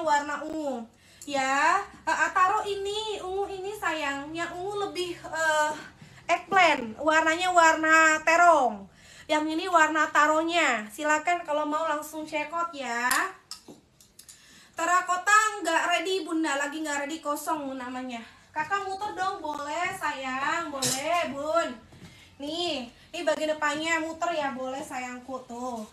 warna ungu ya uh, taruh ini ungu ini sayang yang ungu lebih uh, eggplant warnanya warna terong yang ini warna taronya silakan kalau mau langsung check out ya terakota nggak ready bunda lagi nggak ready kosong namanya kakak muter dong boleh sayang boleh bun nih ini bagian depannya muter ya boleh sayangku tuh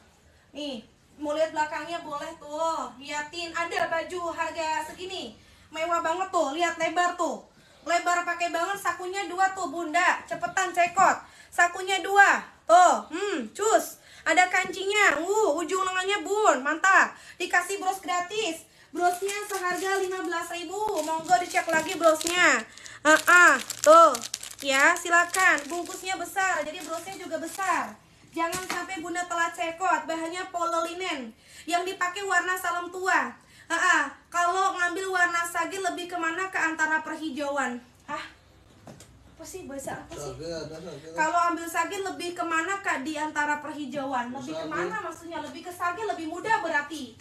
nih mau lihat belakangnya boleh tuh liatin ada baju harga segini mewah banget tuh lihat lebar tuh lebar pakai banget sakunya dua tuh bunda cepetan cekot sakunya dua tuh hmm cus ada kancingnya uh ujung lengannya bun mantap dikasih bros gratis brosnya seharga 15.000 monggo dicek lagi brosnya ah uh -uh, tuh ya silakan bungkusnya besar jadi brosnya juga besar Jangan sampai Bunda telat cekot, bahannya pololinen yang dipakai warna salam tua. ah Kalau ngambil warna sage lebih kemana ke antara perhijauan? Hah? Apa sih bahasa apa sih? Kalau ambil sage lebih kemana kak di antara perhijauan? Lebih sage. kemana maksudnya? Lebih ke sage lebih muda berarti?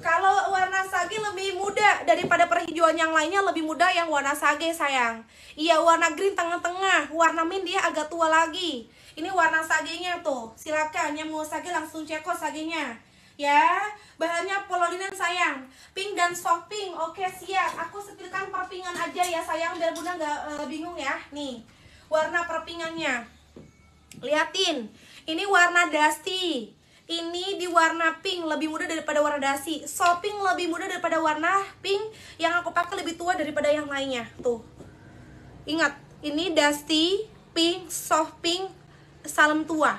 Kalau warna sage lebih muda daripada perhijauan yang lainnya lebih muda yang warna sage sayang. Iya warna green tengah-tengah, warna mint dia agak tua lagi. Ini warna sagenya tuh. Silakan yang mau sage langsung ceko sagenya. Ya, bahannya pololinen sayang. Pink dan soft pink. Oke, siap. Aku setirkan perpingan aja ya sayang biar Bunda nggak uh, bingung ya. Nih. Warna perpingannya. Liatin. Ini warna dusty. Ini di warna pink lebih muda daripada warna dasi. pink lebih muda daripada warna pink yang aku pakai lebih tua daripada yang lainnya. Tuh. Ingat, ini dusty, pink, soft pink, salam tua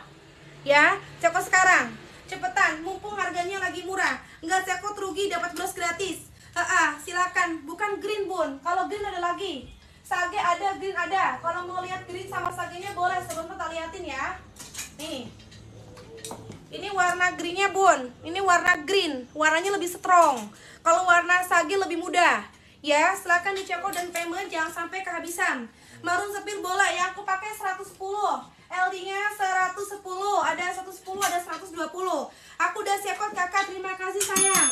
ya ceko sekarang cepetan mumpung harganya lagi murah nggak ceko rugi dapat beras gratis ha silakan bukan green bun kalau green ada lagi sage ada green ada kalau mau lihat green sama sagenya boleh sebelum kita liatin ya nih ini warna greennya bun ini warna green warnanya lebih strong kalau warna sage lebih mudah ya silahkan dicopot dan payment jangan sampai kehabisan marun sepil bola ya aku pakai 110 LD nya 110 ada 110 ada 120 aku udah siapkan kakak terima kasih sayang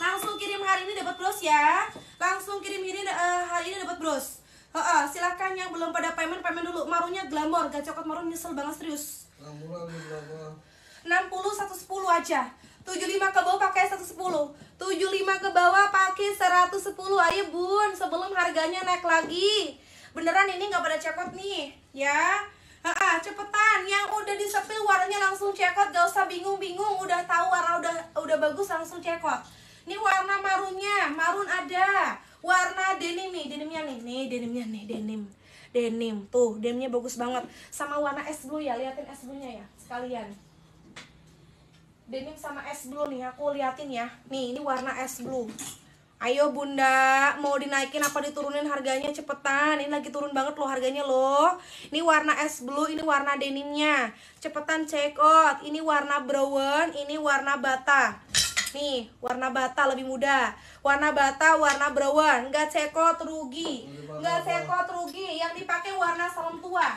langsung kirim hari ini dapat bros ya langsung kirim ini uh, hari ini dapat bros uh, uh, silahkan yang belum pada payment payment dulu marunya glamor gak cokot marun nyesel banget serius glamor. 60 110 aja 75 ke bawah pakai 110 75 ke bawah pakai 110 ayo bun sebelum harganya naik lagi beneran ini nggak pada cekot nih ya ha -ha, cepetan yang udah disepil warnanya langsung cekot gak usah bingung-bingung udah tahu warna udah udah bagus langsung cekot ini warna marunnya marun ada warna denim nih denimnya nih nih denimnya nih denim denim tuh denimnya bagus banget sama warna es blue ya liatin es blue nya ya sekalian denim sama es blue nih aku liatin ya nih ini warna es blue ayo bunda mau dinaikin apa diturunin harganya cepetan ini lagi turun banget loh harganya loh ini warna es blue ini warna denimnya cepetan check out ini warna brown ini warna bata nih warna bata lebih muda warna bata warna brown nggak check out rugi nggak check out rugi yang dipakai warna serem tua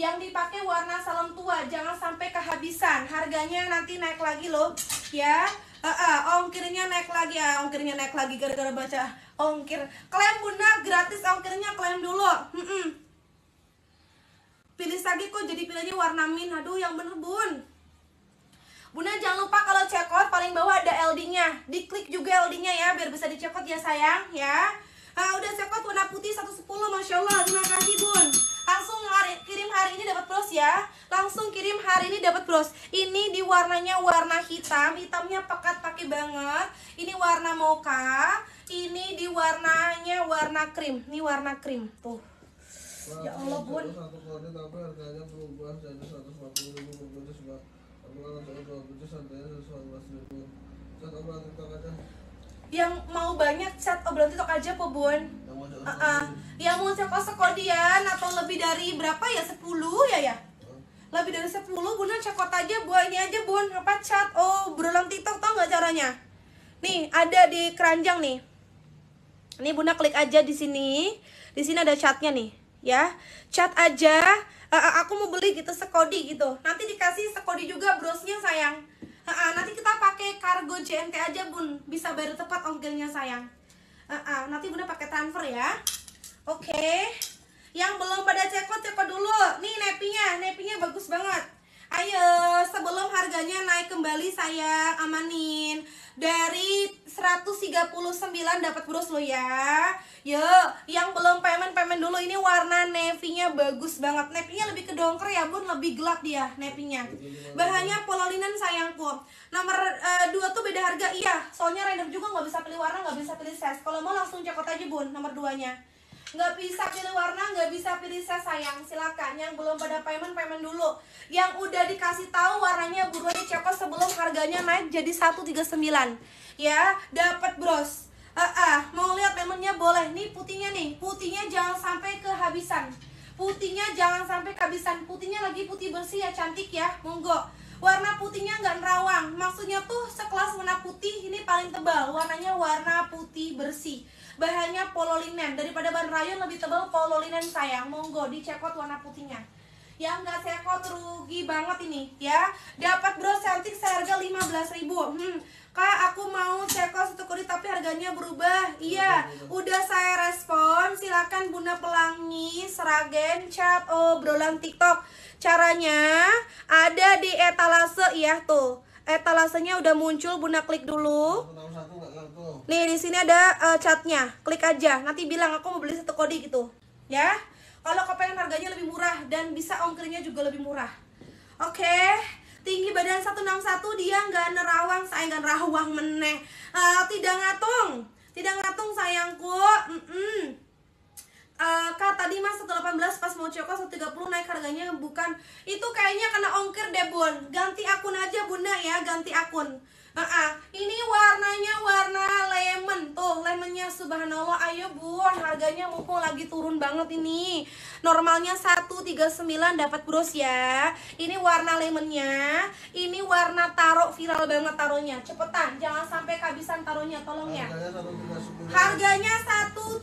yang dipakai warna salam tua jangan sampai kehabisan harganya nanti naik lagi loh ya uh, uh, ongkirnya naik lagi ya ongkirnya naik lagi gara-gara baca ongkir klaim bunda gratis ongkirnya klaim dulu mm -mm. pilih lagi kok jadi pilihnya warna min aduh yang bener bun Bunda jangan lupa kalau check out paling bawah ada LD-nya. Diklik juga LD-nya ya biar bisa di check ya sayang ya. Uh, udah check out warna putih 110 Masya Allah ya langsung kirim hari ini dapat bros ini di warnanya warna hitam hitamnya pekat pakai banget ini warna mocha ini di warnanya warna krim ini warna krim tuh ya Allah pun. Kan yang mau banyak chat obrolan tiktok aja po bun yang mau uh -uh. yang mau atau lebih dari berapa ya 10 ya ya lebih dari 10 bunda cekot aja buah ini aja bun apa chat oh berulang tiktok tau nggak caranya nih ada di keranjang nih ini bunda klik aja di sini di sini ada chatnya nih ya chat aja uh, aku mau beli gitu sekodi gitu nanti dikasih sekodi juga brosnya sayang uh, uh, nanti kita pakai kargo JNT aja bun bisa bayar tepat ongkirnya sayang uh, uh, nanti bunda pakai transfer ya oke okay. yang belum pada cekot cekot Bali saya amanin dari 139 dapat brus lo ya yuk yang belum payment payment dulu ini warna navy bagus banget navy lebih ke dongker ya bun lebih gelap dia navy bahannya pololinan sayangku nomor uh, dua tuh beda harga iya soalnya random juga nggak bisa pilih warna nggak bisa pilih size kalau mau langsung cekot aja bun nomor duanya nya Nggak bisa pilih warna, nggak bisa pilih size sayang. Silakan yang belum pada payment payment dulu. Yang udah dikasih tahu warnanya buruan dicekos sebelum harganya naik jadi 139. Ya, dapat bros. Ah, uh, uh, mau lihat paymentnya boleh. Nih putihnya nih. Putihnya jangan sampai kehabisan. Putihnya jangan sampai kehabisan. Putihnya lagi putih bersih ya, cantik ya. Monggo warna putihnya nggak nerawang maksudnya tuh sekelas warna putih ini paling tebal warnanya warna putih bersih bahannya pololinen daripada bahan rayon lebih tebal pololinen sayang monggo dicekot warna putihnya yang nggak cekot rugi banget ini ya dapat bro cantik seharga 15.000 hmm kak aku mau cekot satu kulit tapi harganya berubah iya udah saya respon silakan bunda pelangi seragen chat oh, obrolan tiktok caranya ada di etalase ya tuh etalasenya udah muncul bunda klik dulu nih di sini ada uh, catnya klik aja nanti bilang aku mau beli satu kodi gitu ya kalau kau pengen harganya lebih murah dan bisa ongkirnya juga lebih murah oke okay. tinggi badan 161 dia nggak nerawang saya nggak nerawang meneh uh, tidak ngatung tidak ngatung sayangku mm -mm. Uh, kak tadi mas 118 pas mau tiga 130 naik harganya bukan itu kayaknya kena ongkir deh bun ganti akun aja bunda ya ganti akun uh -uh. ini warnanya warna lemon tuh lemonnya subhanallah ayo bun harganya mumpung lagi turun banget ini normalnya 139 dapat bros ya ini warna lemonnya ini warna taro viral banget taronya cepetan jangan sampai kehabisan taronya tolong ya harganya 139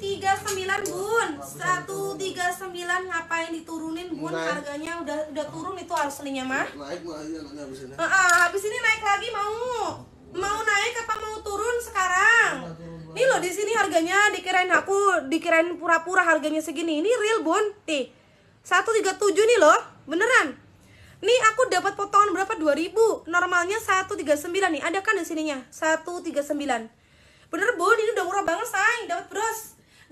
bun 139 ngapain diturunin bun harganya udah udah turun itu aslinya mah naik habis ini habis ini naik lagi mau mau naik apa mau turun sekarang ini loh di sini harganya dikirain aku dikirain pura-pura harganya segini ini real bun tih 137 nih loh beneran Nih aku dapat potongan berapa? 2000. Normalnya 139 nih. Ada kan di sininya? 139. Bener, Bun, ini udah murah banget, sayang. Dapat bros.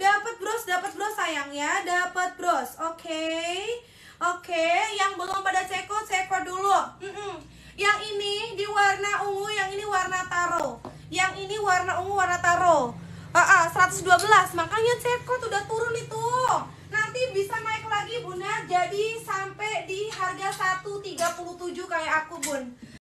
Dapat bros, dapat bros sayang ya. Dapat bros. Oke. Okay. Oke, okay. yang belum pada ceko, ceko dulu. Mm -mm. Yang ini di warna ungu, yang ini warna taro. Yang ini warna ungu, warna taro. Ah, uh -uh, 112. Makanya ceko tuh udah turun itu bisa naik lagi Bunda jadi sampai di harga 137 kayak aku Bun